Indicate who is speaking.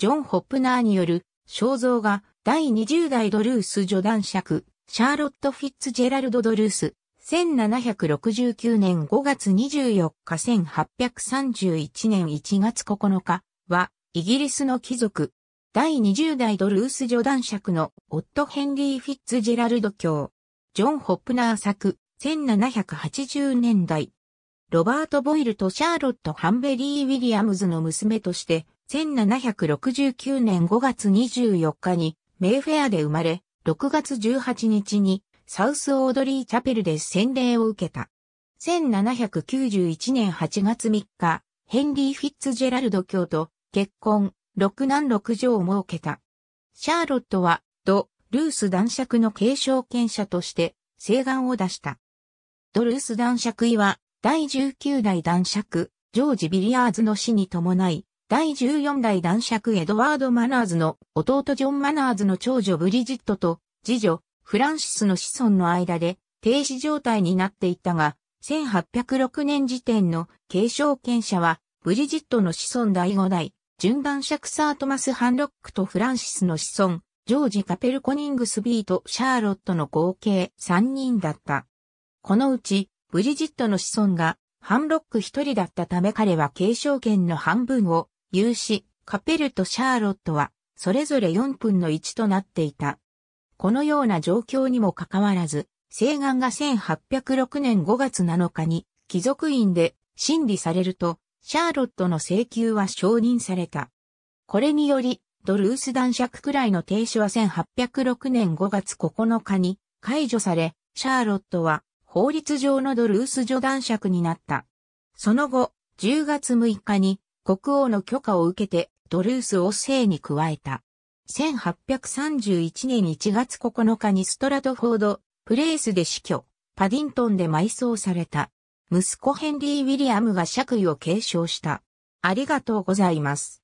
Speaker 1: ジョン・ホップナーによる肖像画第20代ドルース助談爵シャーロット・フィッツジェラルド・ドルース1769年5月24日1831年1月9日はイギリスの貴族第20代ドルース助談爵のオット・ヘンリー・フィッツジェラルド卿ジョン・ホップナー作1780年代ロバート・ボイルとシャーロット・ハンベリー・ウィリアムズの娘として1769年5月24日にメイフェアで生まれ、6月18日にサウスオードリーチャペルで洗礼を受けた。1791年8月3日、ヘンリー・フィッツジェラルド教と結婚、六男六女を設けた。シャーロットは、ド・ルース男爵の継承権者として、請願を出した。ド・ルース男爵位は、第19代男爵、ジョージ・ビリアーズの死に伴い、第14代男爵エドワード・マナーズの弟ジョン・マナーズの長女ブリジットと次女フランシスの子孫の間で停止状態になっていったが、1806年時点の継承権者はブリジットの子孫第5代、準男爵サートマス・ハンロックとフランシスの子孫、ジョージ・カペル・コニングスビーとシャーロットの合計3人だった。このうち、ブリジットの子孫がハンロック一人だったため彼は継承権の半分を有志、カペルとシャーロットは、それぞれ4分の1となっていた。このような状況にもかかわらず、西岸が1806年5月7日に貴族院で審理されると、シャーロットの請求は承認された。これにより、ドルース男爵くらいの停止は1806年5月9日に解除され、シャーロットは法律上のドルース女男爵になった。その後、10月6日に国王の許可を受けてドルースを生に加えた。1831年1月9日にストラトフォード、プレースで死去、パディントンで埋葬された。息子ヘンリー・ウィリアムが爵位を継承した。ありがとうございます。